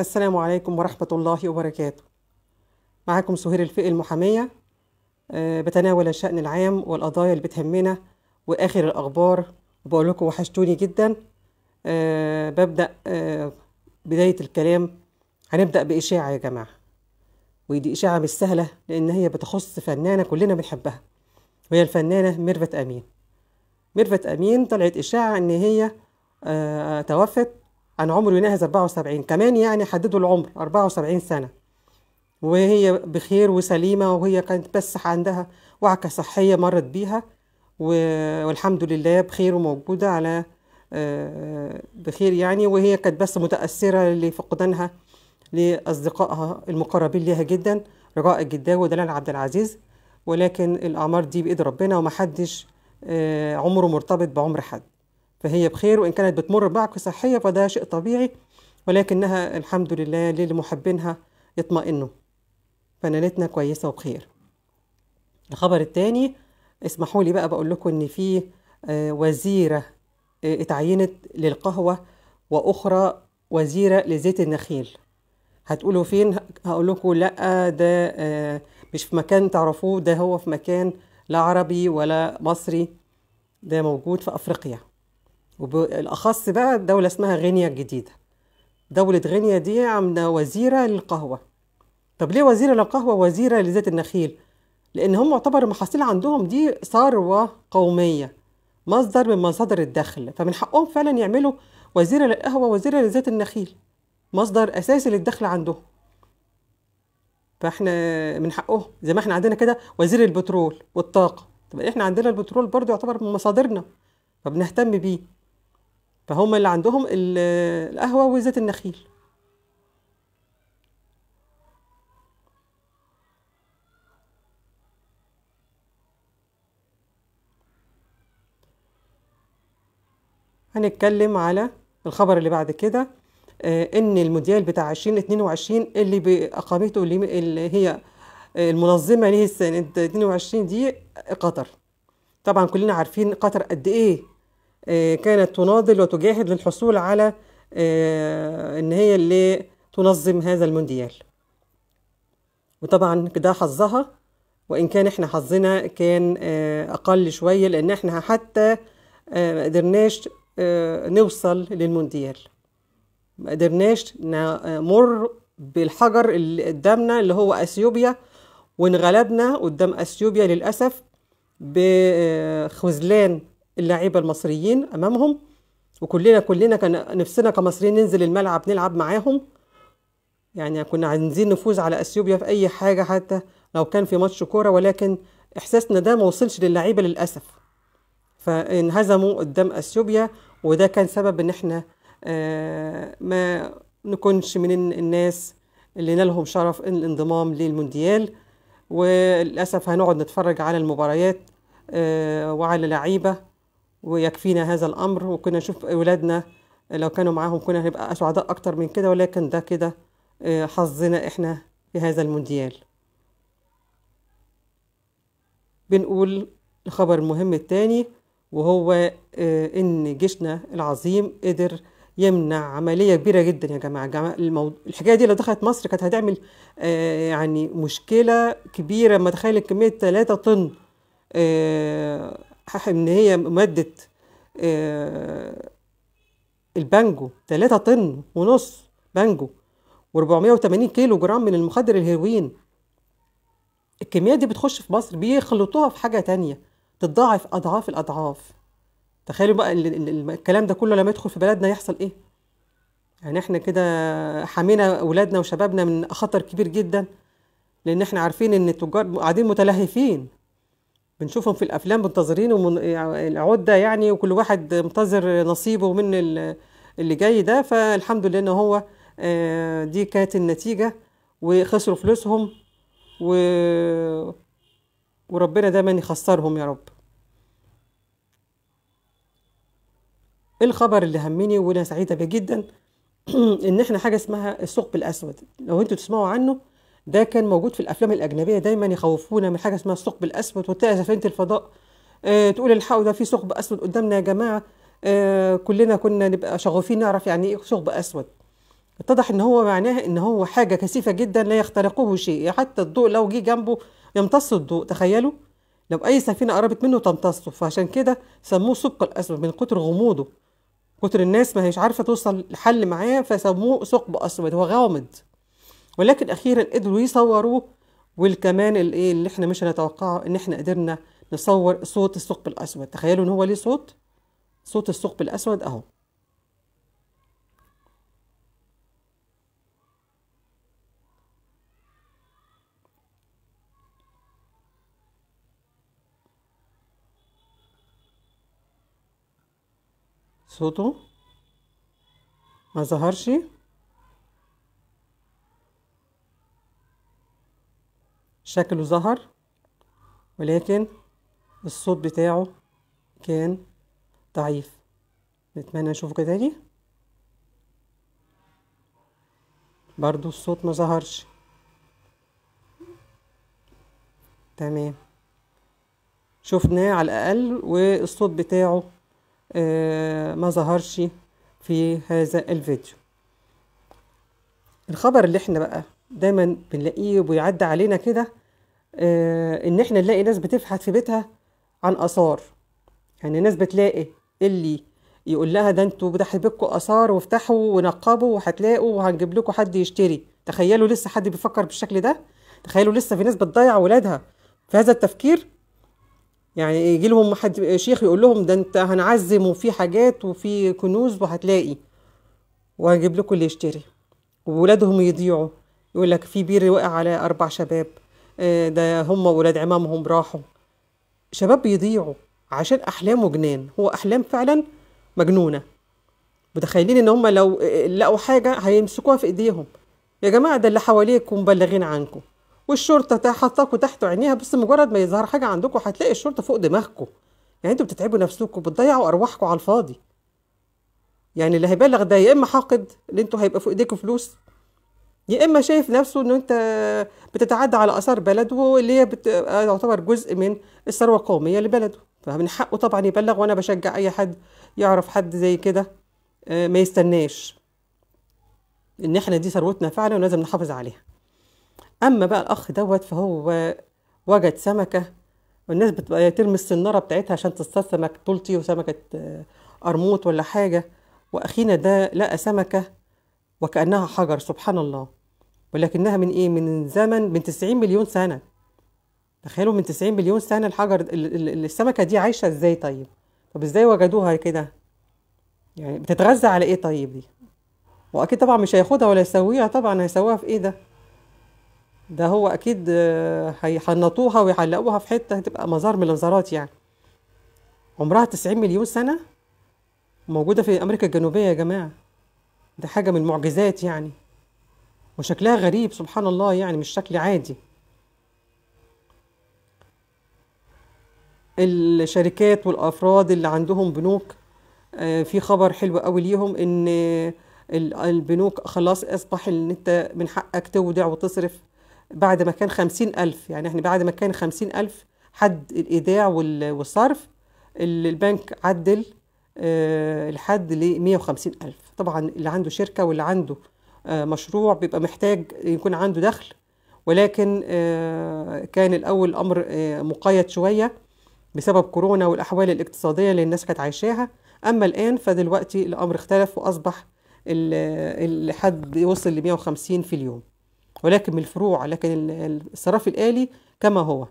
السلام عليكم ورحمة الله وبركاته معاكم سهير الفقي المحامية آه، بتناول الشأن العام والقضايا اللي بتهمنا وآخر الأخبار وبقول لكم وحشتوني جدا آه، ببدأ آه، بداية الكلام هنبدأ بإشاعة يا جماعة ودي إشاعة مش سهلة لأن هي بتخص فنانة كلنا بنحبها وهي الفنانة ميرفت أمين ميرفت أمين طلعت إشاعة إن هي توفت عن عمري يناهز 74 كمان يعني حددوا العمر 74 سنة وهي بخير وسليمة وهي كانت بس عندها وعكة صحية مرت بيها والحمد لله بخير وموجودة على آه، بخير يعني وهي كانت بس متأثرة لفقدانها لأصدقائها المقربين ليها جدا رجاء الجداوي ودلال عبد العزيز ولكن الأعمار دي بإيد ربنا ومحدش آه، عمره مرتبط بعمر حد فهي بخير وإن كانت بتمر بعقد صحية فده شيء طبيعي ولكنها الحمد لله للمحبينها يطمئنوا فنالتنا كويسة وبخير الخبر الثاني اسمحوا لي بقى بقول لكم إن في آه، وزيرة آه، اتعينت للقهوة وأخرى وزيرة لزيت النخيل هتقولوا فين هقول لكم لا ده آه، مش في مكان تعرفوه ده هو في مكان لا عربي ولا مصري ده موجود في أفريقيا وبالاخص بقى دوله اسمها غينيا الجديده دوله غينيا دي عامله وزيره للقهوه طب ليه وزيره للقهوه وزيره لزيت النخيل لان هم يعتبر المحاصيل عندهم دي ثروه قوميه مصدر من مصادر الدخل فمن حقهم فعلا يعملوا وزيره للقهوه وزيره لزيت النخيل مصدر اساسي للدخل عندهم فاحنا من حقهم زي ما احنا عندنا كده وزير البترول والطاقه طب احنا عندنا البترول برضه يعتبر من مصادرنا فبنهتم بيه فهم اللي عندهم القهوة وزيت النخيل هنتكلم على الخبر اللي بعد كده آه، ان المونديال بتاع 2022 اللي باقامته اللي هي آه، المنظمه ليه السنه 22 دي قطر طبعا كلنا عارفين قطر قد ايه آه، كانت تناضل وتجاهد للحصول على آه، ان هي اللي تنظم هذا المونديال وطبعا ده حظها وان كان احنا حظنا كان آه، اقل شويه لان احنا حتى ما قدرناش نوصل للمونديال ما قدرناش نمر بالحجر اللي قدامنا اللي هو اثيوبيا وانغلبنا قدام اثيوبيا للاسف بخذلان اللاعيبه المصريين امامهم وكلنا كلنا كان نفسنا كمصريين ننزل الملعب نلعب معاهم يعني كنا عايزين نفوز على اثيوبيا في اي حاجه حتى لو كان في ماتش كوره ولكن احساسنا ده ما وصلش للعيبه للاسف فانهزموا قدام اثيوبيا وده كان سبب ان احنا آه، ما نكونش من الناس اللي نالهم شرف الانضمام للمونديال وللاسف هنقعد نتفرج على المباريات آه، وعلى لعيبه ويكفينا هذا الأمر وكنا نشوف أولادنا لو كانوا معاهم كنا هنبقى سعداء أكتر من كده ولكن ده كده آه، حظنا إحنا في هذا المونديال بنقول الخبر المهم الثاني وهو آه، إن جيشنا العظيم قدر يمنع عملية كبيرة جدا يا جماعة الحكاية دي لو دخلت مصر كانت هتعمل آه، يعني مشكلة كبيرة ما تخيل كمية 3 طن ان هي مادة آه، البانجو 3 طن ونص بانجو و480 كيلو جرام من المخدر الهيروين الكميات دي بتخش في مصر بيخلطوها في حاجة تانية تتضاعف أضعاف الأضعاف تخيلوا بقى الكلام ده كله لما يدخل في بلدنا يحصل إيه يعني احنا كده حمينا أولادنا وشبابنا من خطر كبير جدا لأن احنا عارفين إن التجار قاعدين متلهفين بنشوفهم في الافلام منتظرين ومن يعني العده يعني وكل واحد منتظر نصيبه من اللي جاي ده فالحمد لله ان هو آه، دي كانت النتيجه وخسروا فلوسهم و... وربنا دايما يخسرهم يا رب الخبر اللي همني وانا سعيده بيه جدا ان احنا حاجه اسمها الثقب الاسود لو انتوا تسمعوا عنه ده كان موجود في الافلام الاجنبيه دايما يخوفونا من حاجه اسمها الثقب الاسود وتلاقي سفينه الفضاء آه تقول الحقوا ده في ثقب اسود قدامنا يا جماعه آه كلنا كنا نبقى شغوفين نعرف يعني ايه ثقب اسود اتضح ان هو معناه ان هو حاجه كثيفه جدا لا يخترقه شيء حتى الضوء لو جه جنبه يمتص الضوء تخيلوا لو اي سفينه قربت منه تمتصه فعشان كده سموه ثقب الاسود من كتر غموضه كتر الناس ما هيش عارفه توصل لحل معاه فسموه ثقب اسود هو غامض ولكن اخيرا قدروا يصوروه والكمان الايه اللي احنا مش هنتوقعه ان احنا قدرنا نصور صوت الثقب الاسود تخيلوا ان هو ليه صوت صوت الثقب الاسود اهو صوته ما ظهرش شكله ظهر ولكن الصوت بتاعه كان ضعيف نتمنى نشوفه كده تاني برضو الصوت ما ظهرش تمام شفناه على الأقل والصوت بتاعه آه ما ظهرش في هذا الفيديو الخبر اللي احنا بقى دايما بنلاقيه وبيعدي علينا كده آه، ان احنا نلاقي ناس بتبحث في بيتها عن اثار يعني ناس بتلاقي اللي يقول لها ده انتوا ده بيتكم اثار وافتحوا ونقبوا وهتلاقوا وهنجيب لكم حد يشتري تخيلوا لسه حد بيفكر بالشكل ده تخيلوا لسه في ناس بتضيع ولادها في هذا التفكير يعني يجي لهم حد شيخ يقول لهم ده انت هنعزم وفي حاجات وفي كنوز وهتلاقي وهجيب لكم اللي يشتري وولادهم يضيعوا يقول لك في بير وقع على اربع شباب آه، ده هم ولاد عمامهم راحوا شباب بيضيعوا عشان أحلامه جنان هو أحلام فعلا مجنونة متخيلين إن هم لو آه، لقوا حاجة هيمسكوها في إيديهم يا جماعة ده اللي حواليكم مبلغين عنكم والشرطة حطاكوا تحت عينيها بس مجرد ما يظهر حاجة عندكم هتلاقي الشرطة فوق دماغكم يعني انتوا بتتعبوا نفسكم بتضيعوا أرواحكم على الفاضي يعني اللي هيبلغ ده يا إما حاقد اللي انتوا هيبقى فوق إيديكم فلوس يا اما شايف نفسه ان انت بتتعدى على اثار بلده اللي هي آه، تعتبر جزء من الثروه القوميه لبلده فمن حقه طبعا يبلغ وانا بشجع اي حد يعرف حد زي كده آه، ما يستناش ان احنا دي ثروتنا فعلا ولازم نحافظ عليها اما بقى الاخ دوت فهو وجد سمكه والناس بتبقى ترمي السناره بتاعتها عشان تصطاد سمك طولتي وسمكه قرموط آه، ولا حاجه واخينا ده لقى سمكه وكانها حجر سبحان الله ولكنها من ايه من زمن من 90 مليون سنه تخيلوا من 90 مليون سنه الحجر السمكه دي عايشه ازاي طيب طب ازاي وجدوها كده يعني بتتغذى على ايه طيب دي واكيد طبعا مش هياخدها ولا يسويها طبعا هيسويها في ايه ده ده هو اكيد آه، هيحنطوها ويعلقوها في حته هتبقى مزار من المزارات يعني عمرها 90 مليون سنه موجوده في امريكا الجنوبيه يا جماعه ده حاجه من المعجزات يعني وشكلها غريب سبحان الله يعني مش شكل عادي الشركات والافراد اللي عندهم بنوك آه، في خبر حلو قوي ليهم ان آه، البنوك خلاص اصبح ان انت من حقك تودع وتصرف بعد ما كان خمسين ألف يعني احنا بعد ما كان خمسين ألف حد الإيداع والصرف البنك عدل آه، الحد ل 150 ألف طبعا اللي عنده شركة واللي عنده آه، مشروع بيبقى محتاج يكون عنده دخل ولكن آه، كان الأول الأمر آه، مقيد شوية بسبب كورونا والأحوال الاقتصادية اللي الناس كانت عايشاها أما الآن فدلوقتي الأمر اختلف وأصبح الحد يوصل ل 150 في اليوم ولكن من الفروع لكن الصرف الآلي كما هو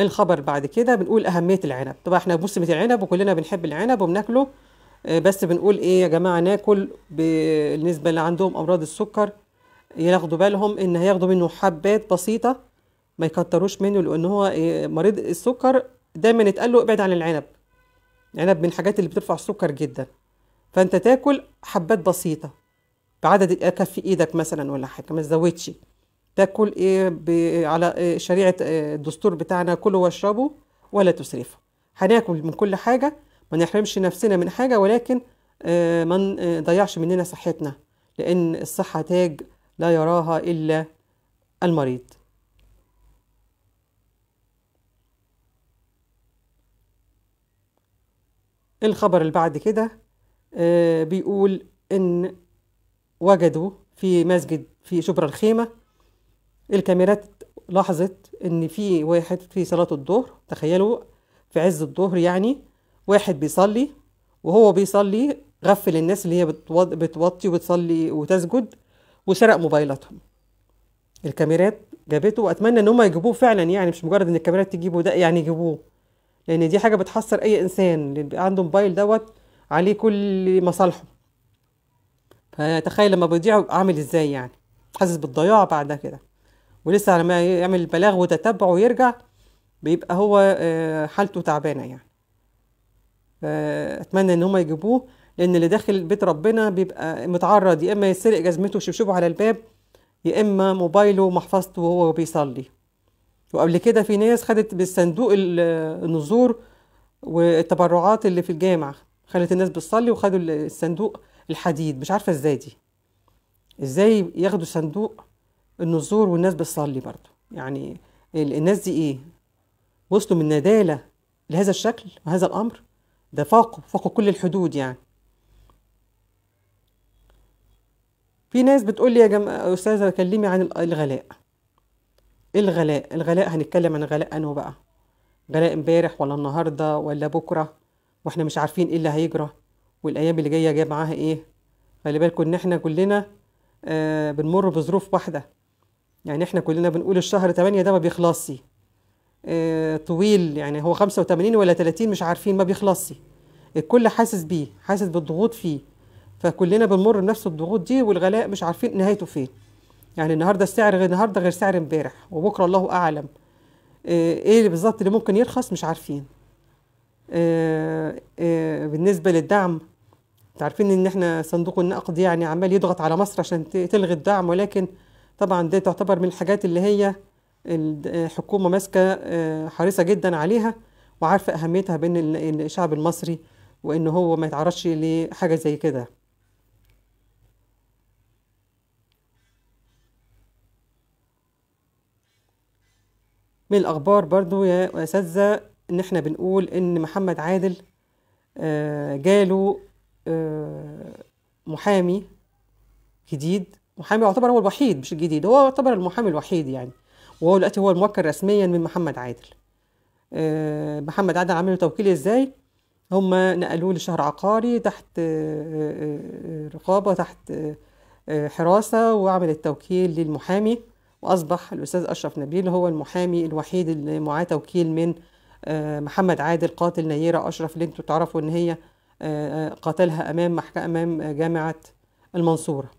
الخبر بعد كده بنقول أهمية العنب طبعا احنا بموسمة العنب وكلنا بنحب العنب وبناكله آه، بس بنقول ايه يا جماعه ناكل بالنسبه اللي عندهم امراض السكر ياخدوا بالهم ان هياخدوا منه حبات بسيطه ما يكتروش منه لان هو آه، مريض السكر دايما يتقال له ابعد عن العنب العنب من الحاجات اللي بترفع السكر جدا فانت تاكل حبات بسيطه بعدد كف ايدك مثلا ولا حاجه ما تزودش تاكل ايه ب... على آه، شريعه الدستور بتاعنا كلوا واشربوا ولا تسرفوا هناكل من كل حاجه ما نحرمش نفسنا من حاجة ولكن آه، ما نضيعش آه، مننا صحتنا لأن الصحة تاج لا يراها إلا المريض الخبر اللي بعد كده آه، بيقول إن وجدوا في مسجد في شبرا الخيمة الكاميرات لاحظت إن في واحد في صلاة الظهر تخيلوا في عز الظهر يعني واحد بيصلي وهو بيصلي غفل الناس اللي هي بتوطي وبتصلي وتسجد وسرق موبايلاتهم الكاميرات جابته واتمنى ان هم يجيبوه فعلا يعني مش مجرد ان الكاميرات تجيبه ده يعني يجيبوه لان دي حاجه بتحسر اي انسان اللي عنده موبايل دوت عليه كل مصالحه فتخيل لما بيضيع عامل ازاي يعني حاسس بالضياع بعد كده ولسه لما يعمل البلاغ وتتبع ويرجع بيبقى هو آه، حالته تعبانه يعني آه، اتمنى ان هم يجيبوه لان اللي داخل بيت ربنا بيبقى متعرض يا اما يسرق جزمته وشبشبه على الباب يا اما موبايله ومحفظته وهو بيصلي وقبل كده في ناس خدت بالصندوق النذور والتبرعات اللي في الجامع خلت الناس بتصلي وخدوا الصندوق الحديد مش عارفه ازاي دي ازاي ياخدوا صندوق النذور والناس بتصلي برضو يعني الناس دي ايه وصلوا من نداله لهذا الشكل وهذا الامر ده فوق فوق كل الحدود يعني في ناس بتقول لي يا جم... استاذه كلمي عن الغلاء إيه الغلاء الغلاء هنتكلم عن غلاء انه بقى غلاء امبارح ولا النهارده ولا بكره واحنا مش عارفين ايه اللي هيجرى والايام اللي جايه جايه معاها ايه خلي بالكم ان احنا كلنا آه بنمر بظروف واحده يعني احنا كلنا بنقول الشهر 8 ده ما بيخلصش آه، طويل يعني هو 85 ولا 30 مش عارفين ما بيخلصش الكل حاسس بيه حاسس بالضغوط فيه فكلنا بنمر بنفس الضغوط دي والغلاء مش عارفين نهايته فين يعني النهارده السعر غير النهارده غير سعر امبارح وبكره الله اعلم آه، ايه اللي بالظبط اللي ممكن يرخص مش عارفين آه، بالنسبه للدعم عارفين ان احنا صندوق النقد يعني عمال يضغط على مصر عشان تلغي الدعم ولكن طبعا ده تعتبر من الحاجات اللي هي الحكومة ماسكة آه، حريصة جدا عليها وعارفة أهميتها بين الشعب المصري وإن هو ما يتعرضش لحاجة زي كده من الأخبار برضو يا أساتذة إن إحنا بنقول إن محمد عادل آه، جاله آه، محامي جديد محامي يعتبر هو الوحيد مش الجديد هو يعتبر المحامي الوحيد يعني وهو دلوقتي هو الموكل رسميا من محمد عادل آه، محمد عادل عملوا توكيل ازاي هم نقلوه لشهر عقاري تحت آه، آه، رقابه تحت حراسه وعمل التوكيل للمحامي واصبح الاستاذ اشرف نبيل هو المحامي الوحيد اللي معاه توكيل من محمد عادل قاتل نيره اشرف اللي انتوا تعرفوا ان هي قاتلها امام محكمه امام جامعه المنصوره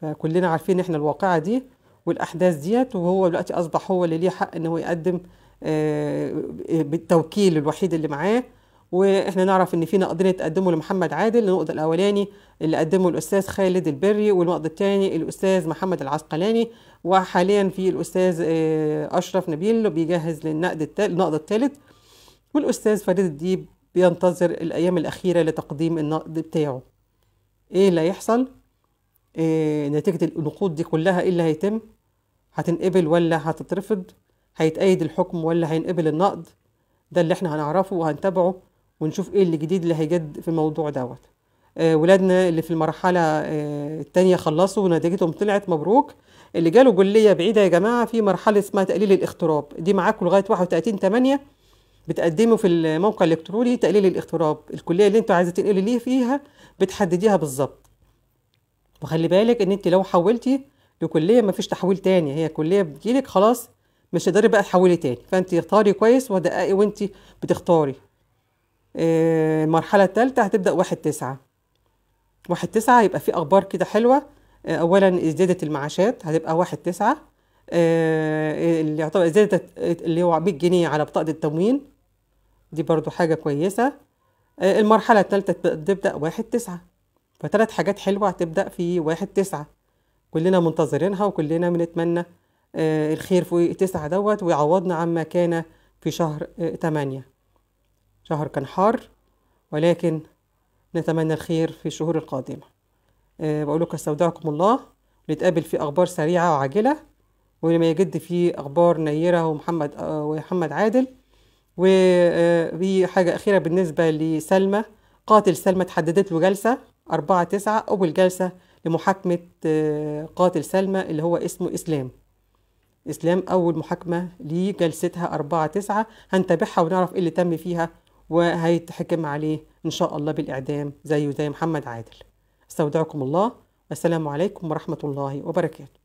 فكلنا عارفين احنا الواقعه دي والاحداث ديت وهو دلوقتي اصبح هو اللي ليه حق ان هو يقدم آه، بالتوكيل الوحيد اللي معاه واحنا نعرف ان في نقدين اتقدموا لمحمد عادل النقد الاولاني اللي قدمه الاستاذ خالد البري والنقد الثاني الاستاذ محمد العسقلاني وحاليا في الاستاذ آه، اشرف نبيل بيجهز للنقد النقد الثالث والاستاذ فريد الديب بينتظر الايام الاخيره لتقديم النقد بتاعه ايه اللي هيحصل إيه نتيجه النقود دي كلها ايه اللي هيتم هتنقبل ولا هتترفض هيتأيد الحكم ولا هينقبل النقد ده اللي احنا هنعرفه وهنتابعه ونشوف ايه اللي جديد اللي هيجد في الموضوع دوت آه، ولادنا اللي في المرحلة آه، التانية خلصوا ونتيجتهم طلعت مبروك اللي جاله جلية بعيدة يا جماعة في مرحلة اسمها تقليل الاختراب دي معاكم لغاية 31 8 بتقدمه في الموقع الإلكتروني تقليل الاختراب الكلية اللي انتوا عايزة تنقلي ليه فيها بتحدديها بالظبط وخلي بالك ان انت لو حولتي لكليه ما فيش تحويل تاني هي كليه بتجيلك خلاص مش هتقدري بقى تحولي تاني فانت اختاري كويس ودققي وانت بتختاري آه، المرحله الثالثه هتبدا واحد تسعة واحد تسعة هيبقى فيه اخبار كده حلوه آه، اولا زياده المعاشات هتبقى واحد تسعة آه، اللي يعتبر ازدادة اللي هو 100 جنيه على بطاقه التموين دي برضو حاجه كويسه المرحله الثالثه تبدا واحد تسعة فثلاث حاجات حلوه هتبدا في واحد تسعة كلنا منتظرينها وكلنا بنتمنى آه، الخير في تسعة دوت ويعوضنا عما كان في شهر آه، تمانية شهر كان حار ولكن نتمنى الخير في الشهور القادمة آه، بقول لكم استودعكم الله نتقابل في أخبار سريعة وعاجلة ولما يجد في أخبار نيرة ومحمد ومحمد عادل وفي حاجة أخيرة بالنسبة لسلمى قاتل سلمى تحددت له جلسة أربعة تسعة أول جلسة لمحاكمة آه، قاتل سلمى اللي هو اسمه إسلام إسلام أول محاكمة ليه جلستها 4 9 هنتابعها ونعرف إيه اللي تم فيها وهيتحكم عليه إن شاء الله بالإعدام زيه زي محمد عادل استودعكم الله والسلام عليكم ورحمة الله وبركاته